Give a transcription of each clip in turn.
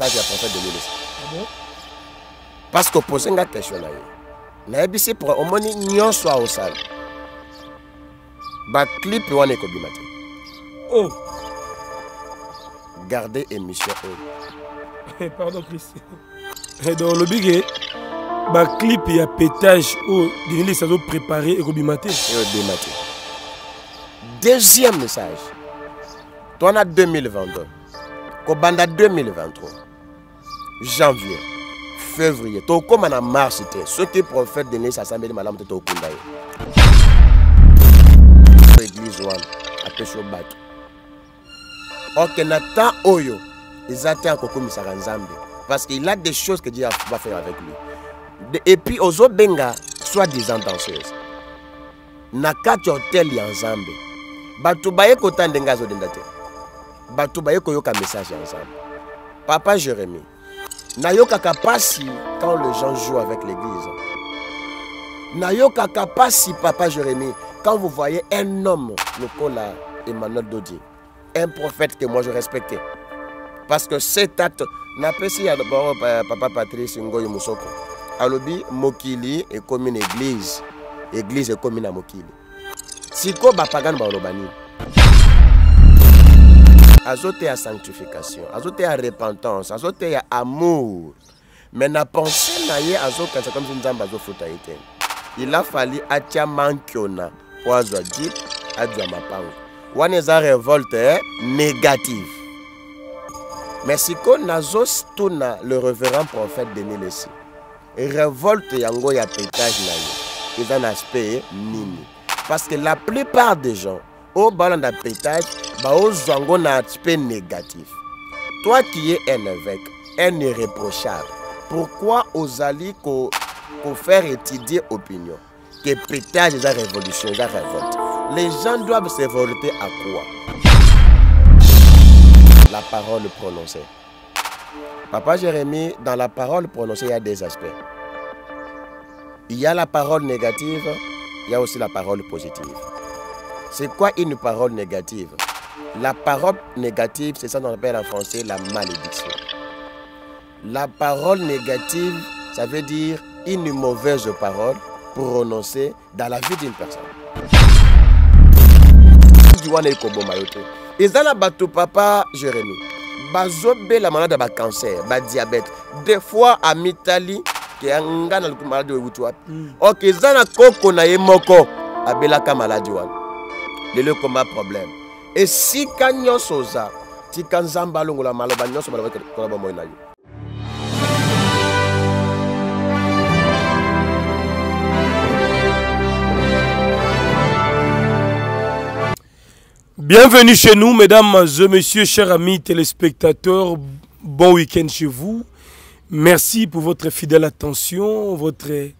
message ya prophète de ministre ah parce que toposenga question na ye nayebisi omoni nyonso aosala baclipe wana ekobima te oh. garde émission oyo e. eh, pardon christ eh, donc olobi ke baclipe ya pétage oyo denilis azoprépare ekobima te ekobima te deuxième message to wana 2022 kobanda 2023 janvier février comme en tokomana ce qui soki prophète denis asambeli Assemblée te tokunda ye eglize wana apesi yo bato ok na temps oyo eza te akokumisaka nzambe parce qu'il a des choses que dieu va faire avec lui et puis benga soit disant danseuse na kati ya en ya nzambe bato baye kotanda ndenge azodenda te bato baye koyoka message en nzambe papa jérémy nayoka quand les gens jouent avec l'église. Nayoka papa Jérémie, quand vous voyez un homme, le Emmanuel Dodi, un prophète que moi je respectais. Parce que cet acte, napesi à d'abord euh, papa Patrice Ngoy Musoko. Alobi, Mokili est comme une église. Église est comme une Mokili. Siko bapagane ba Azote à sanctification azote à repentance azote à amour mais na pensée na ye azokanisa c'est comme nzambe azofuta ye te il a afali atia mankiona mpo azwa jip azwa mapango wana eza révolte hein, négative me sikoyo nazotuna le révérend prophète denis lesi révolte yango ya pétage na ye eza na aspect nini parce que la plupart des gens au balan pétage na aspect négatif toi qui es un évêque un irréprochable pourquoi ozali pour faire étudier opinion que pétage la révolution la révolte les gens doivent se révolter à quoi la parole prononcée papa Jérémy, dans la parole prononcée il y a des aspects il y a la parole négative il y a aussi la parole positive c'est quoi une parole négative la parole négative, c'est ça qu'on appelle en français la malédiction. La parole négative, ça veut dire une mauvaise parole prononcée dans la vie d'une personne. ezala bato papa Bazobe la malade cancer, de diabète, des fois amitali ke nga na luku maladi oyo ewuti wapi mm. ok eza na koko na ye moko abelaka maladi le lelo un problème et si oza tika nzambe alongola maloba nyonso Bienvenue chez nous, mesdames messieurs, chers amis téléspectateurs. Bon week-end chez vous. Merci pour votre fidèle attention. Votre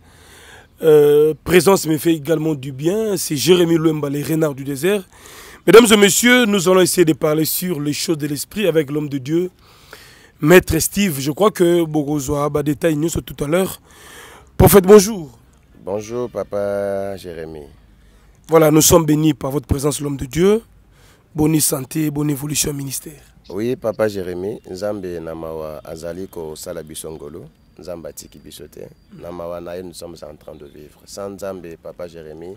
euh, présence me fait également du bien. C'est Jérémy Louemba, les renards du désert. Mesdames et messieurs, nous allons essayer de parler sur les choses de l'esprit avec l'homme de Dieu, Maître Steve. Je crois que Bogozoa a détaillé nous tout à l'heure. Prophète, bonjour. Bonjour, papa Jérémy. Voilà, nous sommes bénis par votre présence, l'homme de Dieu. Bonne santé, bonne évolution ministère. Oui, papa Jérémy, Namawa Azaliko, Namawa nous sommes en train de vivre. Sans papa Jérémy,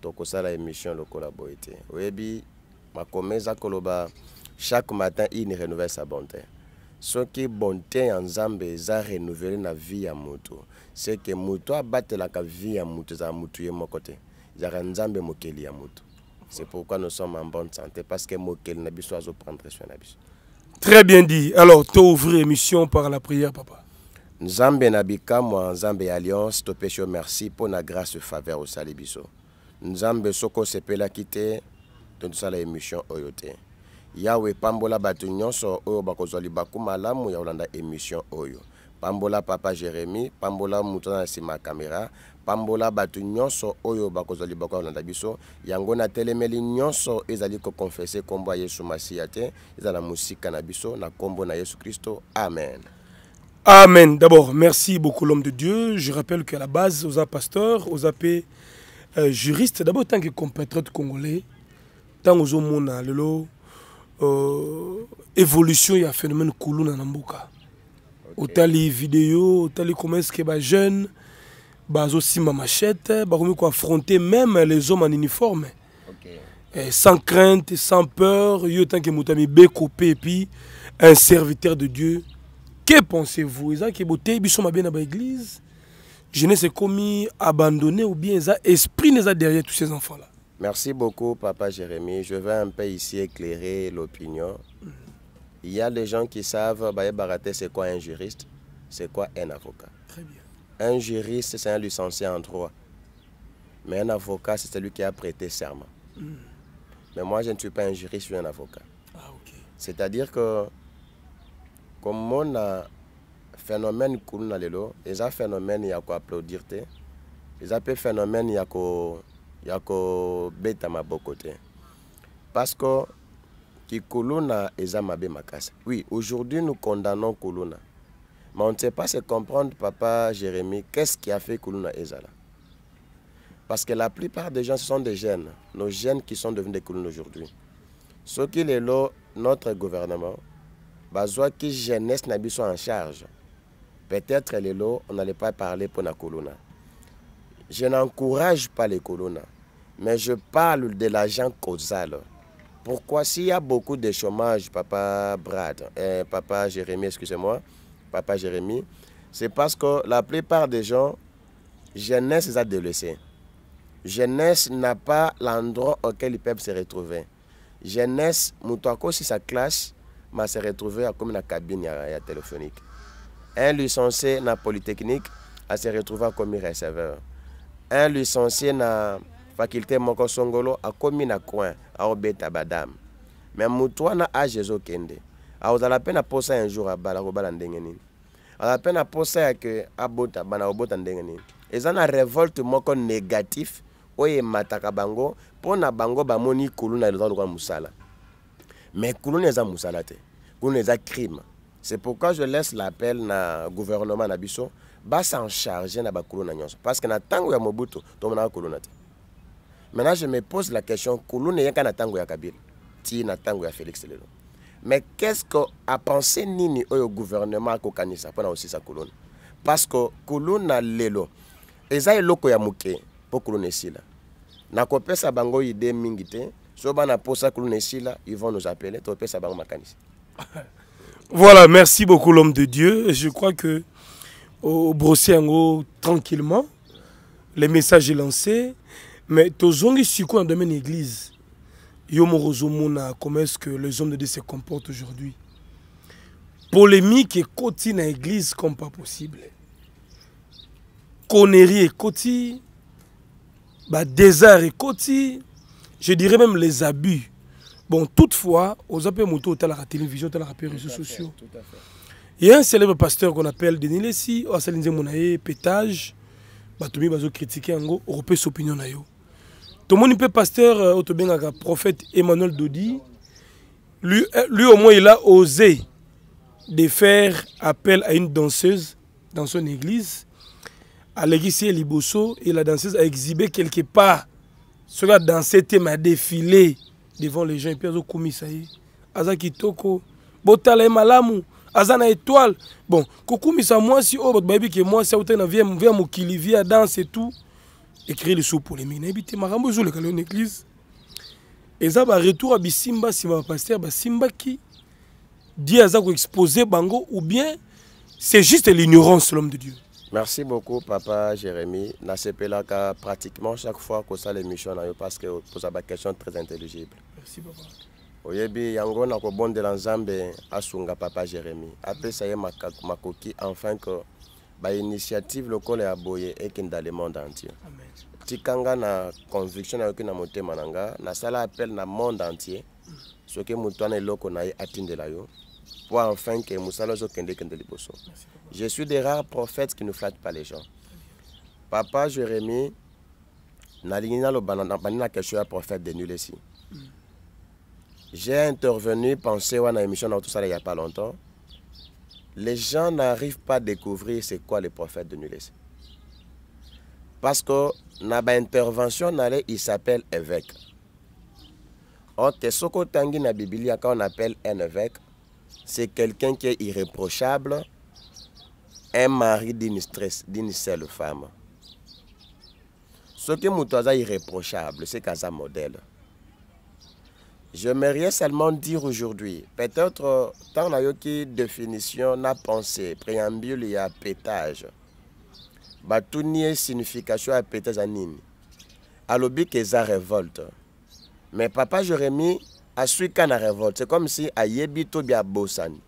tokosala émission lokola boye te oyebi makomi eza koloba chaque matin il renouvelle sa bonté soki bonté na vie ya seke vie mokeli c'est pourquoi nous sommes en bonne santé parce que na biso très bien dit alors émission par la prière papa nzambe nzambe merci pour la grâce faveur osali biso nzambe soko toute sa la émission oyo yawe pambola batu nyonso oyo bakozwa libaku malamu ya émission oyo pambola papa jérémi pambola mutana Sima na nsima kamera pambola batu nyonso oyo bakozwa libaku ya kolanda biso yango natelemeli nyonso ezali kokonfese nkombo ya yesu masiya te ezala na mosika na biso na kombo na yesu kristo amen amen d'abord merci beaucoup l'homme de dieu je rappelle qu'à la base oza pasteur oza pe Euh, juriste d'abord tant que compatriote congolais tant ozomona lelo euh, évolution ya phénomène kuluna na mboka otali video otali comment estce que bajeune bazosimba machete bakomi koaffronter même les hommes en uniforme okay. eh, sans crainte sans peur yo tant que moto ya mibeko mpe epuis un serviteur de dieu que pensez vous ezalaki boteyi biso mabe na baéglise Je ne sais comment abandonné ou bien eza esprit pas derrière tous ces enfants là merci beaucoup papa Jérémy. je vais un peu ici éclairer l'opinion il y a des gens qui savent et baraté c'est quoi un juriste c'est quoi un avocat Très bien. un juriste c'est un licencié en droit mais un avocat c'est celui qui a prêté serment hmm. mais moi je ne suis pas un juriste je suis un avocat ah, ok. c'est à dire que comme on a phénomène Kouluna lelo un phénomène applaudir Il y C'est un phénomène ya ko à ma maboko te parce que Kouluna eza mabe casse. oui aujourd'hui nous condamnons Kouluna, mais on ne sait pas se comprendre papa Jérémy, qu'est ce qui a fait Koulouna ezala parce que la plupart des gens sont des jeunes nos jeunes qui sont devenus des Kouluna aujourd'hui qui est là, notre gouvernement bah, qui jeunesse na en charge Peut-être lots, on n'allait pas parler pour la colonne. Je n'encourage pas les colonnes, mais je parle de l'agent causal. Pourquoi s'il y a beaucoup de chômage, papa Brad, hein, papa Jérémy, excusez-moi, papa Jérémy, c'est parce que la plupart des gens, jeunesse ça délaissé. jeunesse n'a pas l'endroit auquel ils peuvent se retrouver. Jeunesse, moutouako si sa classe, mais se retrouver comme la cabine téléphonique. Un licencié na Polytechnique a se retrouvé comme receveur. Un licencié na faculté moko songolo a commis na coin a obeta badam. Mais mutu kende a ezokende. Aozala peine a posa un jour abala kobala ndenge nini. Aozala pe na posa que a bota bana obota ndenge nini. ça na révolte moko négatif oye mataka bango pona na ba moni kuluna eza lokola musala. mais kuluna eza musala te kuluna eza crime c'est pourquoi je laisse l'appel na gouvernement na biso basa en charge na bakulu na nyonso parce que na tango ya Mobutu to na kuluna te. Maintenant je me pose la question kuluna yaka na tango ya Kabila ti na tango ya Félix Lelo. Mais qu'est-ce que a pensé nini au gouvernement ko kanisa pona aussi sa kuluna parce que na lelo eza eloko ya muke po kuluna esila. Na kopesa bango idée mingi te so na posa kuluna esila ils vont nous appeler to pesa bango makanisa. Voilà, merci beaucoup l'homme de Dieu. Je crois que au haut, tranquillement, le message est lancé. Mais Tozongi Siko en domaine église, Yomorozomuna, comment est-ce que les hommes de Dieu se comportent aujourd'hui Polémique et coti dans l'église comme pas possible. Connerie et coti, bah, et coti, je dirais même les abus. bon toutefois oza mpe moto otalaka télévision otalaka mpe réseaux sociaux ye un célèbre pasteur qu'on appelle denis lesi asali nzembo na ye pétage bato mingi bazokritike yango okopesa opinion na yo tomoni mpe pasteur euh, oyo tobengaka prophète emmanuel dodi lui, euh, lui au moins il a osé de faire appel à une danseuse dans son église à l'église Liboso et la danseuse a exhibé quelque part cela dansé thème a défilé devant les gens epuis azokumisa ye aza kitoko botala ye malamu aza na étoile bon kokumisa mwasi oyo bato bayebi ke mwasi autaki na vie ya mokili vie ya danse tout écrit lisusu polémique nayebi te makambo ezoleka leo na église eza baretour ya bisimba nsima bapaster basimbaki die aza koexpose bango ou bien c'est juste l'ignorance l'homme de dieu Merci beaucoup, papa Jérémy. Nasepela ka pratiquement chaque fois que ça les mission parce que posa ba question très intelligibles. Merci papa. Oyebi yango na ko de nzambe asunga papa Jérémy. Après ça y makoki enfin que ba initiative lokole ya boye dans le monde entier. Amen. Tikanga na conviction na yo na motema nanga na sala appel na monde entier. ce que na eloko na ye atindela yo pour enfin que kende Je suis des rares prophètes qui ne flattent pas les gens. Papa Jérémie, je suis un prophète de nul mm. J'ai intervenu, pensé à une émission dans tout ça il n'y a pas longtemps. Les gens n'arrivent pas à découvrir c'est quoi les prophètes de nul Parce que na intervention il s'appelle évêque. Or, soko Tangi na Bible, quand on appelle un évêque, c'est quelqu'un qui est irréprochable, un mari d'une seule femme. Ce qui est irréprochable, c'est un modèle. J'aimerais seulement dire aujourd'hui, peut-être tant la définition, na pensée, préambule et pétage. Batouni signification à pétage à Nini. Alobi ça révolte. Mais papa Jérémy. Asuika na révolte, c'est comme si Ayebito Bia Bosani.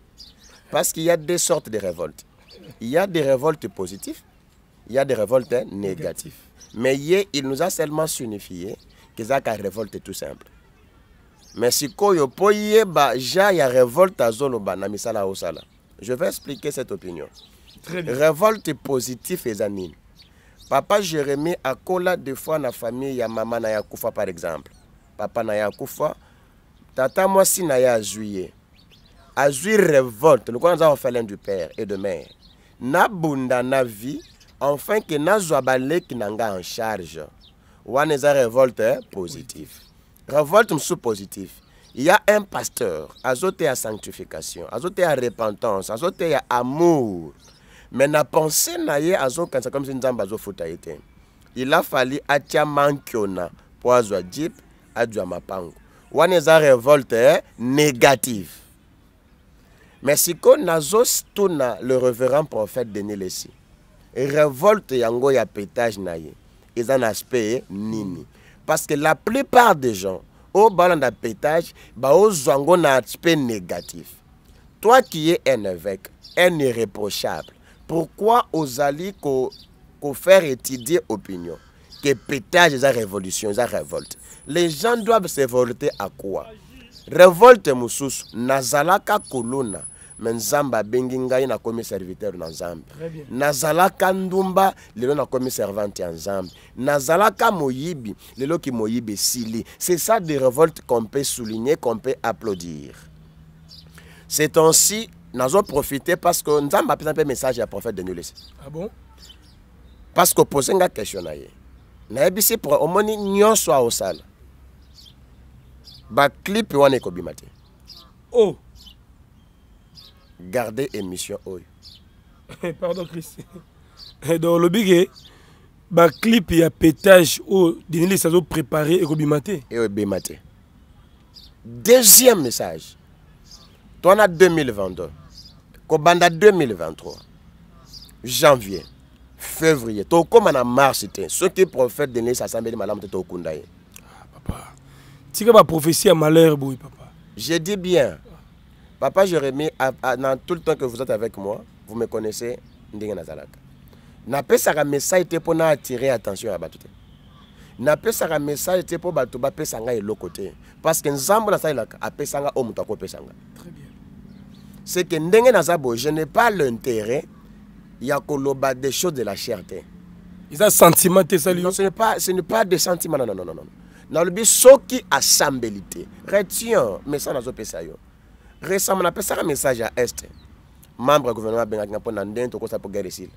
Parce qu'il y a deux sortes de révoltes. Il y a des révoltes positives, il y a des révoltes négatives. Mais il nous a seulement signifié que ça une révolte tout simple. Mais si koyo poyeba ja ya révolte azoloba na misala osala. Je vais expliquer cette opinion. Révolte positive et zanine. Papa a collé deux fois la famille ya maman na yakufa par exemple. Papa na yakufa, tata si na ye azwi ye azwi revolte lokola naza l'un du père et de mère nabunda na vie enfin ke nazwa baleki na ngai en charge wana hein, positif. revolte eh? positive revolte mosusu positive a un pasteur à sanctification à repentance à amour Mais na pensé na ye azokanisa comme si nzambe azofuta ye te il a fali atia mankiona mpo azwa jip azwa mapango wana eza révolte négative me sikoyo nazotuna le révérend prophète denis lesi révolte yango ya pétage na ye eza na aspect nini parce que la plupart des gens oyo baolanda pétage baozwa yango na aspect négatif toi qui es un évêque un irréprochable pourquoi ozali kofaire ko étudier opinion que pétage, la révolution, la révolte. Les gens doivent se révolter à quoi Révolte Moussous, nazalaka kolona. Menzamba Benginga, il a commis serviteur dans nzambe nazalaka ndumba lelo commis servante en nzambe nazalaka moyibi lelo ki moyibi sili. c'est ça des révoltes qu'on peut souligner qu'on peut applaudir c'est ainsi profité parce que Nzamba apesa un message à prophète de nulisi ah bon? parce que posé une question à na yebisi un omoni nyonso est en wana e ko te o oh. Gardez émission oyo eh, pardon chris eh, donc bigé ba clip ya pétage oyo denilis azoprépare ekobima te eyo ebima te deuxième message en 2022 banda 2023 janvier février tokóma na mars qui est prophète denis asambeli malamu te tokunda ye ah, papa ma prophétie à malheur oui, papa je dis bien papa jérémi dans tout le temps que vous êtes avec moi vous me connaissez ndenge nazalaka napesaka message pour pour l'attention attire attention ya bato te napesaka message pour mpo bato bapesa et côté. parce que nzambe un message nga oyo pesanga. Très bien. C'est que ndenge Nazabo, je n'ai pas l'intérêt il y a des choses de la Il hein. Ils ont sentiment Non, ce n'est pas, ce n'est pas des sentiments. Non, non, non, non. Dans le but, ceux qui a sambelité, retiens, mais ça n'a pas ça. Récemment, on a passé un message à Est, membre du gouvernement Bengatina pour Nandin, pour Sapo Gueresil.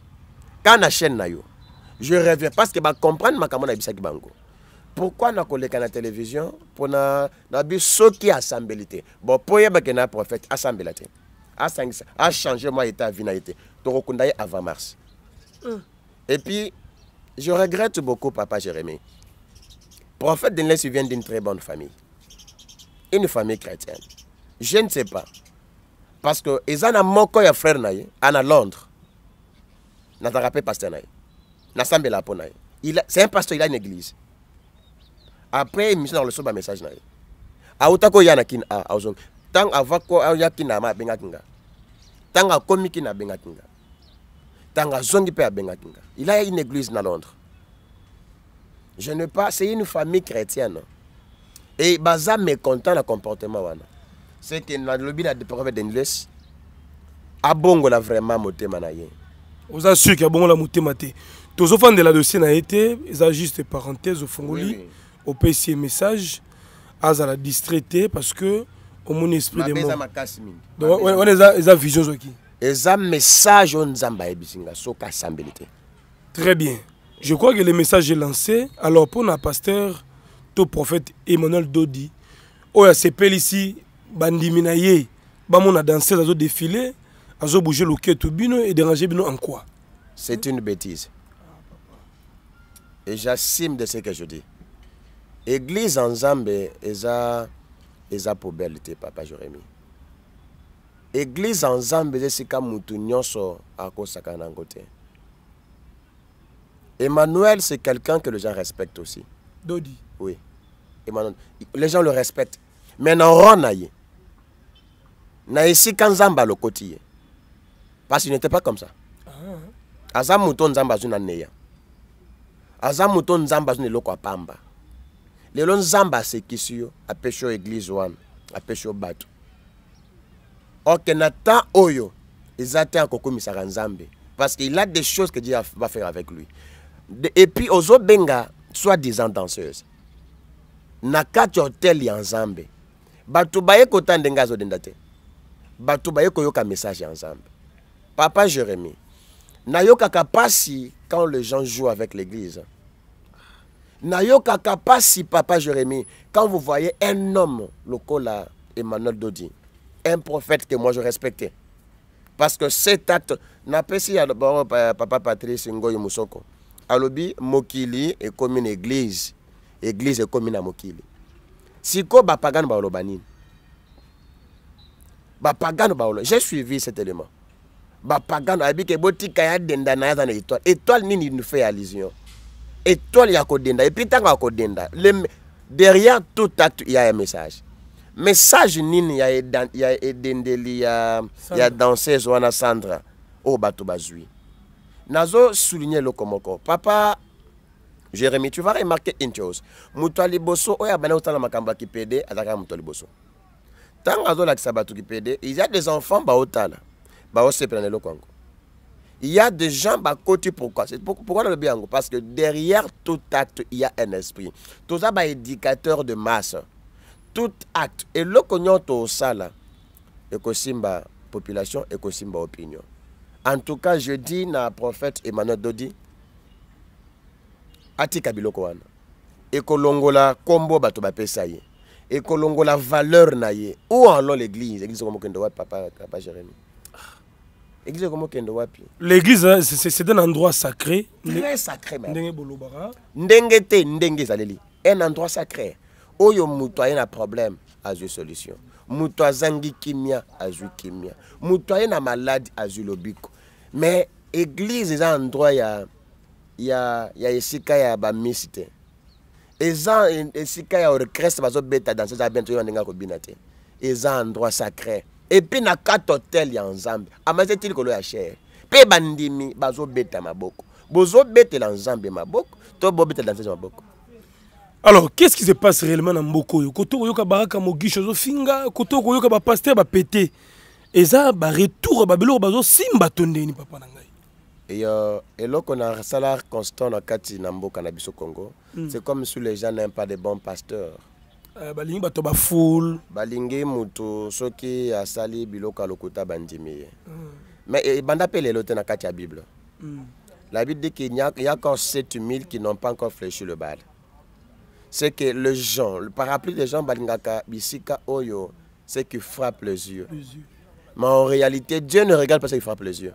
Quand la chaîne na yo, je reviens parce que bah comprendre ma kamona ibisaki bango. Pourquoi na koleka la télévision pour na na but ceux qui a Bon, pour y a na prophète assemblé, as A changé moi état vie na été. Torokundaï avant mars. Et puis, je regrette beaucoup, papa Jérémie. Prophète denis vient d'une très bonne famille. Une famille chrétienne. Je ne sais pas. Parce que ils ont moko ya frère naï, à Londres. N'a pasteur naï. N'a sambela po Il, C'est un pasteur, il a une église. Après, il mission dans le soba message naï. Autako yana kin a, auzong. Tant avant ko ya kin benga kinga. Tant a na benga ntango azongi mpe abengaki nga il a une église na londres je ne pas c'est une famille chrétienne e baza mécontent na comportement wana c'est que nalobi na prophète denles abongola vraiment motema na ye oza sûr ke abongola motema te tozofandela dossier na ye te eza juste parenthèse ofongoli oui, oui. opesi ye message azala distrait te parce que omoni esprit de wana eza vision ozwaki Les message oyo nzambe très bien je crois que le message est lancé alors pour notre pasteur tout prophète emmanuel dodi oyo asepelisi bandimi na ye bamona danseuse le quai loketo bino déranger bino en quoi c'est une bêtise et j'assume de ce que je dis église en nzambe Ezra, Ezra pour belle papa jérémie Église en c'est mutu emmanuel c'est quelqu'un que les gens respectent aussi dodi oui emmanuel les gens le respectent mais na Il na a pas lokotie parce qu'il n'était pas comme ça ah. aza muto nzamba zuna neya aza muto nzamba Zamba c'est qui sur ok na oyo eza te akokumisaka nzambe parce qu'il a des choses que Dieu va faire avec lui et puis Benga, soit disant danseuse na kati ya hotel ya nzambe bato baye kotanda ngai azodenda te bato koyoka message ya nzambe papa jérémi Nayoka pasi quand les gens jouent avec l'église Nayoka pasi papa Jérémy, quand vous voyez un homme lokola emmanuel dodi un prophète que moi je respectais. Parce que cet acte, à Papa Patrice Ngoy Moussoko, Alobi Mokili et comme une église. Église est comme une Mokili. Siko Bapagan Baolobanin. Bapagan Baolo. J'ai suivi cet élément. Bapagan que Boti Kaya Denda na Nayaza Étoile. Étoile ni nous fait allusion. Étoile ko Denda. Et puis Tango Yako Denda. Derrière tout acte, il y a un message message nini ya, edan, ya edendeli ya, Sandra. ya danseuse wana sandra au oh, bato nazo nazosouligne eloko papa jérémie tu vas remarquer une chose mutali bosso liboso oyo abandi kotala makambo ya kipede aza kaka moto ya liboso ntango azolakisa bato il y a des enfants ba baosepela na eloko yango il y a des gens côté pourquoi c'est pourquoi le biango parce que derrière tout acte il y a un esprit toza éducateur de masse tout acte et eloko to sala ekosimba population ekosimba opinion en tout cas je dis na prophète emmanuel dodi atika biloko wana ekolongola kombo bato bapesa ye ekolongola valeur na ye ou alors l'église l'église okomokende wapi papa, papa L'église église okomokende wapi l'église hein, c'est un endroit sacré très sacré ndenge bolobaka ndenge te ndenge zaleli un endroit sacré oyo moto aye na problème azwi solution moto azangi kimia azwi kimia moto aye na maladi azwi lobiko mais église eza endroit ya, ya, ya esika ya bamisi te eza esika ya orchestre bazobeta danse eza bien toyeba ndenge akobina te eza endroit sacré epuis na kati hotel ya nzambe amasi eti likolo ya shere mpe bandimi bazobeta maboko bozobetela nzambe maboko to bobetela danse maboko alors qu'est-ce qui se passe réellement na mboka oyo koto koyoka baraka mogisho ezofinga koto koyoka bapaster bapete eza baretour babiloko bazosimba simba tondeni papa na ngai eyo euh, a salaire constant na kati na mboka na biso congo mm. c'est comme si les gens n'aiment pas de bons pasteurs euh, balingi bato bafoule balingi muto soki asali biloka lokota bandimi ye hmm. mais ebanda eh, mpe lelo te na kati ya bible hmm. la bible dit qu'il y a encore 7000 qui n'ont pas encore fléchi le bal c'est que le gens le parapluie des gens Balingaka, Bisika Oyo, c'est qui frappe les yeux. Mais en réalité, Dieu ne regarde pas ce qui frappe les yeux.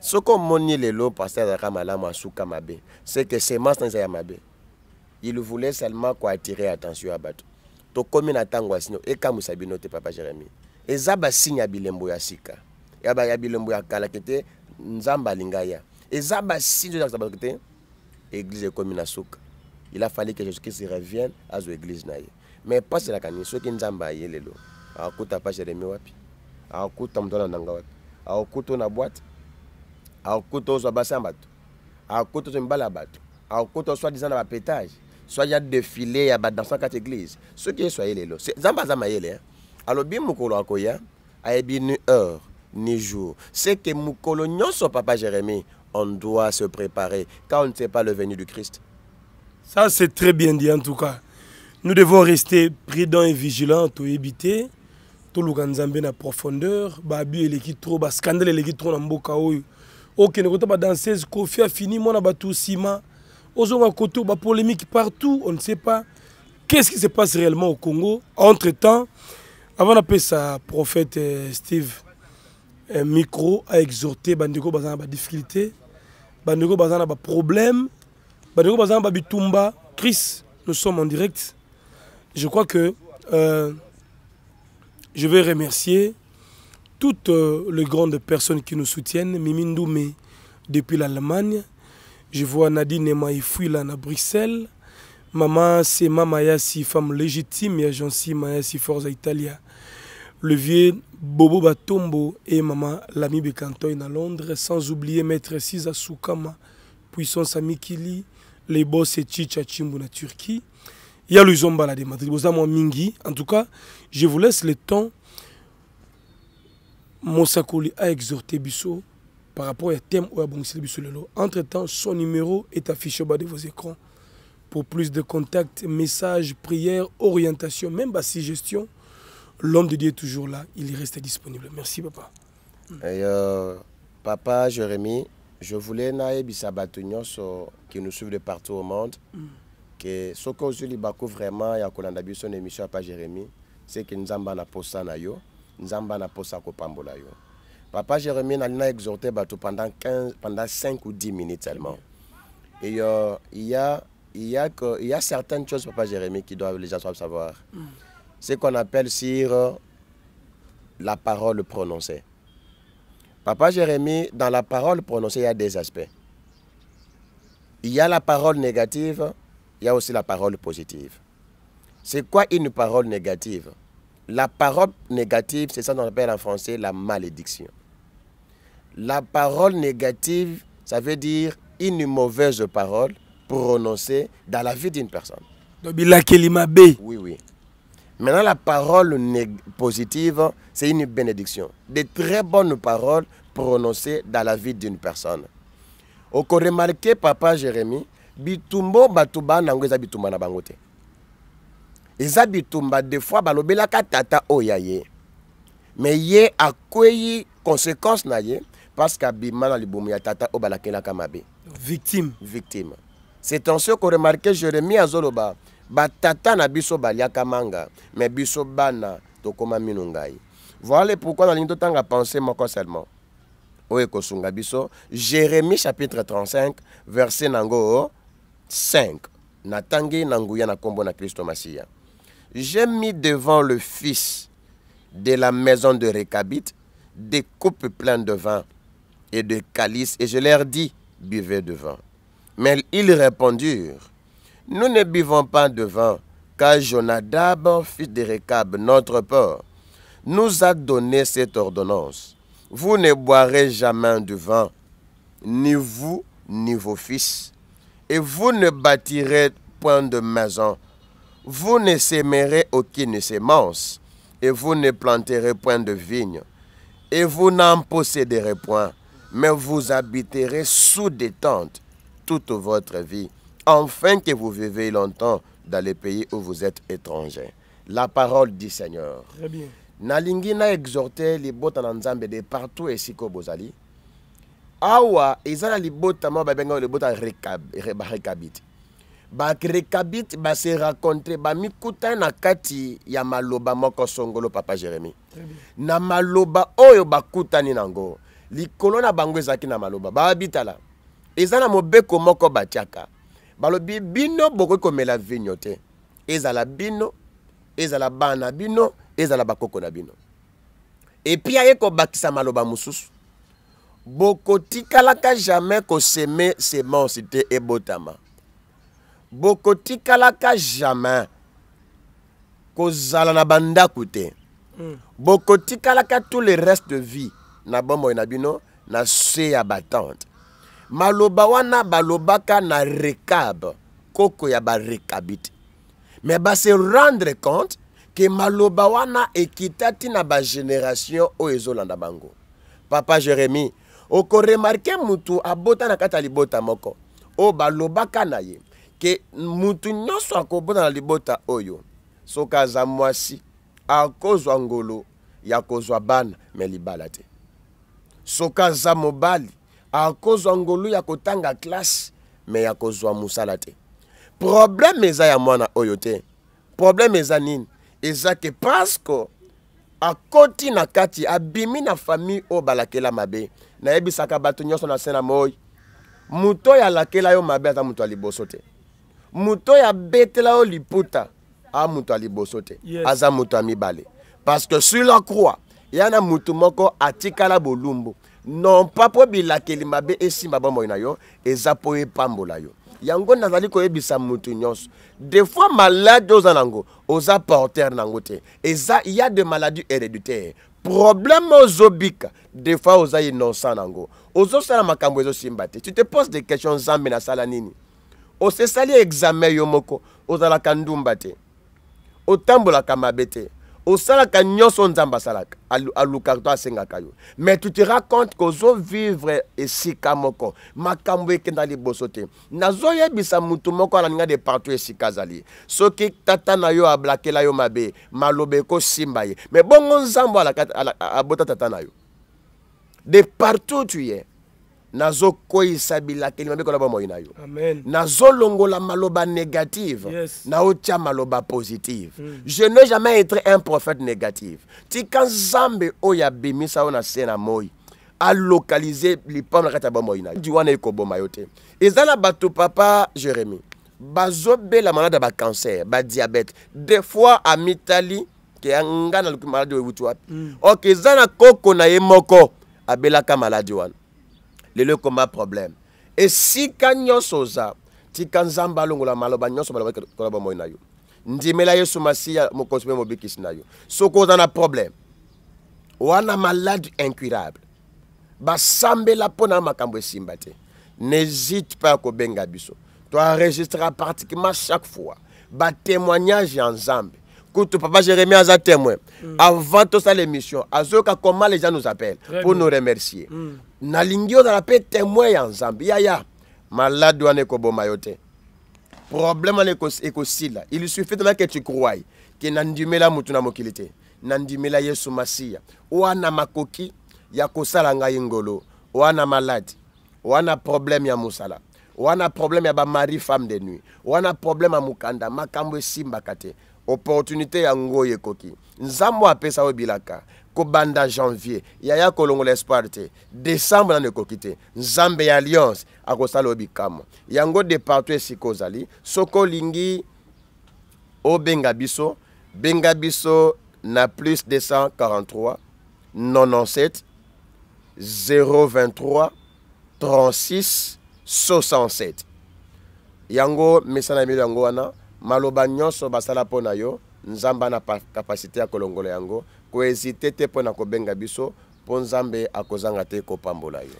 Ce qu'on moni les lots, pasteur c'est que ces masses Il voulait seulement quoi attirer l'attention à Bato. To komi na tango asino et kamusabino te papa Jérémie. Eza ba signe bilembo ya sika. Ya ba ya bilembo ya kala kete nzamba lingaya. Eza ba signe ya kala kete église comme une souk. il a fallu que jésus-christ revienne à église na ye mais epaselaka nini soki nzambe de lelo akokuta à jeremi wapi akokuta Wapi, wana ndanga de akokuta à na bwate akokuta ya bato à ozwa mibala ya on a oswa disant na pétage, soit ya défilé ya sont église sont là. lelo à Alors, akoya ayebi ni heure ni jour seke mokolo papa Jérémy on doit se préparer, quand on ne sait pas le venu du Christ. Ça, c'est très bien dit en tout cas. Nous devons rester prudents et vigilants tout éviter tout le na profondeur, Les et trop, bah, scandale et trop na mboka oyo. Oh. OK, ne pas danseuse Kofi a fini mona batu sima. Ozonga koto ba polémique partout, on ne sait pas qu'est-ce qui se passe réellement au Congo. Entre-temps, avant d'appeler ça prophète euh, Steve un micro a exhorté bandeko bazana ba difficulté bandeko bazana ba problème bandeko bazana ba bitumba Chris nous sommes en direct je crois que euh, je vais remercier toutes euh, les grandes personnes qui nous soutiennent Mimindoumé depuis l'Allemagne je vois Nadine et là à Bruxelles Maman, c'est si femme légitime, et agency Mayasi Forza Italia. Le vieux Bobo Batombo et Maman Lami Bekantoy à Londres, sans oublier Maître Sisa Soukama, Puissance Amikili, les boss et Chicha Chimbo Turquie. Il y a le Zombala de Madrid, Mingi. En tout cas, je vous laisse le temps. Monsakoli a exhorté Bissot par rapport au thème où a Entre-temps, son numéro est affiché au bas de vos écrans. Pour plus de contacts, messages, prières, orientations, même suggestions, l'homme de Dieu est toujours là, il est resté disponible. Merci papa. euh, papa Jérémy, je voulais que qui nous suivent de partout au monde mm. que soki ozwi libaku vraiment ya kolanda biso na émission papa Jérémy, c'est que nous na posa na yo nous avons posa pambola yo papa n'a a exhorté bato pendant, 15, pendant 5 ou 10 minutes seulement et euh, il y, a, y, a que, y a certaines choses papa Jérémy qui doivent les gens savoir mm ce qu'on appelle sur la parole prononcée. Papa Jérémie, dans la parole prononcée, il y a des aspects. Il y a la parole négative, il y a aussi la parole positive. C'est quoi une parole négative La parole négative, c'est ça qu'on appelle en français la malédiction. La parole négative, ça veut dire une mauvaise parole prononcée dans la vie d'une personne. Donc, il a Oui, oui. Maintenant, la parole positive, c'est une bénédiction. Des très bonnes paroles prononcées dans la vie d'une personne. Au remarqué, papa Jérémie, bitumbo batuba nango bitumba na bangote. te eza des fois balobelaka tata oyaye. mais yé a akwei conséquence na ye parce que na libumu tata oyo la kamabe. victime victime c'est en ce qu'on remarqué jérémie azoloba batata na biso baliaka manga me biso bana tokomami minungai ngai voilà pourquoi nalingi totanga pensée moko seulement oyo ekosunga biso jérémie chapitre 35 verset nango 5 natangi na nguya na nkombo na kristo masiya j'ai mis devant le fils de la maison de rekabit des coupes pleines de vin et de calices et je leur dis buvez de vin mais ils répondirent nous ne buvons pas de vin, car Jonadab, fils de Rekab, notre père, nous a donné cette ordonnance. Vous ne boirez jamais de vin, ni vous, ni vos fils, et vous ne bâtirez point de maison. Vous ne semerez aucune semence, et vous ne planterez point de vigne, et vous n'en posséderez point, mais vous habiterez sous des tentes toute votre vie enfin que vous vivez longtemps dans les pays où vous êtes étrangers. La parole du Seigneur. Très bien. nalingi na exhorte libota na nzambe de partout ici oyo bozali awa les les bottes libota moko babengaka libota barekabite barekabite base racontre bamikuta na kati ya maloba moko songolo papa jérémi na maloba oyo ni nango likolo na bango ezalaki na maloba babitala eza na mobeko moko batiaka balobi bino bokoki komela vigno te ezala bino ezala bana bino ezala bakoko na bino epui aye kobakisa maloba mosusu bokotikalaka jamai koseme semence te ebotama bokotikalaka jamai kozala na bandako te mm. bokotikalaka tout le reste de vie na bomoi na bino na se ya batante maloba wana balobaka na rekabe koko ya barekabite me base rendre compte ke maloba wana ekita ti na bagénération oyo ezolanda bango papa jérémi okoremarke mutu abota na kati ya libota moko oyo balobaka na ye ke mutu nyonso akobota na libota oyo soki aza mwasi akozwa ngolo ya kozwa bana me libala te soki aza mobali akozwa ngolu ya kotanga klase me ya kozwa mosala te probleme eza ya mwana oyo te probleme eza nini eza ke parceke akoti na kati abimi na famille oyo balakela mabe nayebisaka bato nyonso na se na moi moto oyo alakela yo mabe ata moto ya liboso te moto oyo abetela yo liputa a moto ya liboso te yes. aza moto ya mibale parce que sur la croix ya na motu moko atikala bolumbu non mpa mpo bilakeli mabe esimba bomoi na yo eza mpo epambola yo yango nazali koyebisa mutu nyonso des fois malade oza nango oza porter nango te eza ya de maladie héréditaire problème ozobika des fois oza innocent nango ozosala makambo ezosimba te tu te pose des questions nzambe nasala nini osesali examen yo moko ozalaka ndumba te otambolaka mabe te osalaka nyonso nzambe asalaka alukaka to asengaka yo mais tu te rends compte kozovivre esika moko makambo ekenda liboso te nazoyebisa mutu moko alaninga de partout esika azali soki tata na yo ablakela yo mabe maloba ekosimba ye mais bongo nzambe abota tata na yo de partout tu ye nazokweyisa bilakeli mabekolo bomoi na yo nazolongola maloba négative yes. naotya maloba positive mm. je ne jamais être un prophète négative tika nzambe oyo abimisa yo na se na moi alokalize lipamo na kati ya bomoi na yo di wana ekoboma yo te eza na bato papa jérémi bazobela malade ya bacancer badiabete des fois amitali ke ya nga naluki maladi oyo ewuti wapi mm. ok eza na koko na ye moko abelaka maladi wana lelo ekoma problème Et si nyonso soza ti nzambe alongola maloba nyonso balobakoloba moi na yo ndimela yesu mo mokonzi mo bikis na yo soki oza na problème wana malade incurable la mpo na makambo esimba te n'hésite pas benga biso toenregistrera pratiquement chaque fois témoignage en zambe kutu papa jérémi aza témoin mm. avant tosala émission azoyoka comment les gens nous appellent Très pour bien. nous remercier mm. nalingi ozala mpe témoin ya nzambe yaya malade wana ekoboma yo te problème wana ekosila il suffit tona ke tu croye ke nandimela mutu na mokili te nandimela yesu masiya wana makoki ya kosala ngai ngolo wana maladi wana problème ya mosala wana problème ya bamari femme de nuit wana problème ya mokanda makambo esimbaka te opportunité yango oyo ekoki nzambe apesa oyo ebilaka kobanda janvier yaya kolongola espoir te décembre nano ekoki te nzambe ya alliance akosala oyo bikamwa yango de partout esika ozali soki olingi obenga biso benga biso na plus 243 97 023 36 67 yango mesana milo yango wana maloba nyonso basala mpo na yo nzambe ana kapasite ya kolongola yango te mpo na kobenga biso mpo akozanga te kopambola yo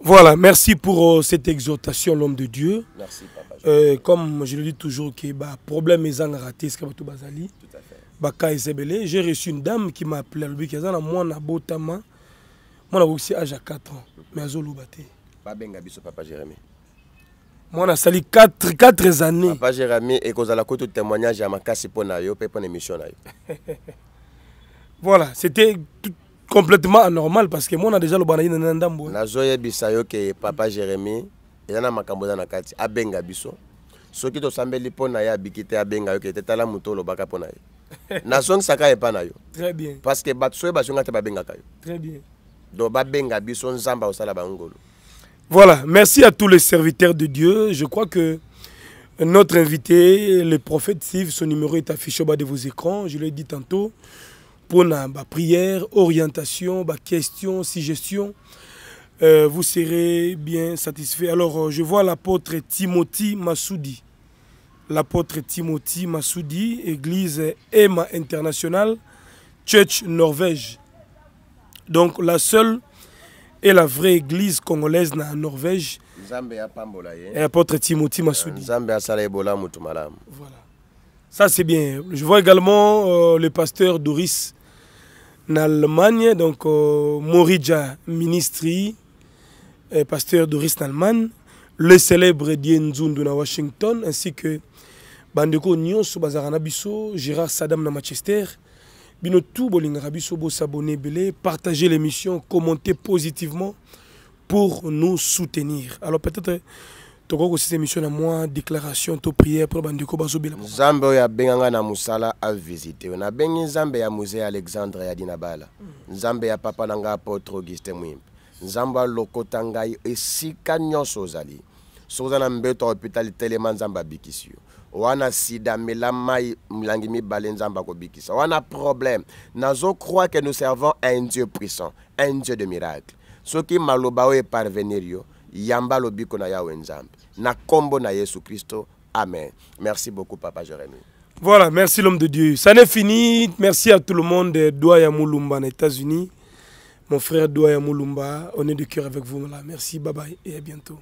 Voilà, merci pour euh, cette exhortation, l'homme de Dieu. Merci, papa. Euh, comme je le dis toujours, que bah, problème est en raté, ce que tout bazali. Tout à fait. Baka j'ai reçu une dame qui m'a appelé, lui, qui a moi, na botama, moi, j'ai aussi âge à 4 ans, mais à Zolobate. Oh, Pas benga biso, papa Jérémy moi on a sali 4 4 années papa Jérémy et cause la côte témoignage à makasi pour na yo pe pour voilà c'était complètement anormal parce que moi on a déjà le banaï na ndambo hein. na zoye bisayo que papa Jérémy eza na makambo eza na kati abenga biso soki to sambeli na ye te abenga yo ke te la moto olobaka mpo na ye nazongisaka nayo. Très bien. parce que bato Benga kayo. Très bien. Do donc Benga biso nzambe au salabangolo. Voilà, merci à tous les serviteurs de Dieu. Je crois que notre invité, le prophète Steve, son numéro est affiché au bas de vos écrans. Je l'ai dit tantôt. Pour la bah, prière, orientation, bah, question, suggestion, euh, vous serez bien satisfait. Alors, euh, je vois l'apôtre Timothy Massoudi. L'apôtre Timothy Massoudi, église Emma internationale, Church Norvège. Donc, la seule et la vraie église congolaise en Norvège. Et apôtre Timothy Massoudi. Euh, voilà. Ça c'est bien. Je vois également euh, le pasteur Doris en Allemagne, donc euh, Morija Ministry, pasteur Doris en Allemagne, le célèbre Dien Zundu Washington, ainsi que Bandeko Nyon Bazarana Girard Gérard Sadam na Manchester bino tout bolingaka biso bosabone ebele partager l'émission commenter positivement pour nous soutenir alors peut-être tokoki kosisa émission na moi déclaration to prière pour bandeko bazobela nzambe ya benganga na musala a visiter na nabengi nzambe ya musée alexandre ya dinabala nzambe ya papa nanga ngai apôtre auguste mwimbe nzamba lokotangai ngai esika nyonso ozali soki oza na mbeto ya hôpital telema nzambe abikisi wana sida mela mai mlangi mibale wana problème que nous servons un dieu puissant un dieu de miracle soki maloba oyo c'est yo yamba biko na ya nzambe na kombo na Jésus-Christ. amen merci beaucoup papa Jérémy. Voilà, merci l'homme de Dieu. Ça n'est fini. Merci à tout le monde. Douaya Moulumba, en États-Unis. Mon frère Douaya Moulumba, on est de cœur avec vous. Merci, bye bye et à bientôt.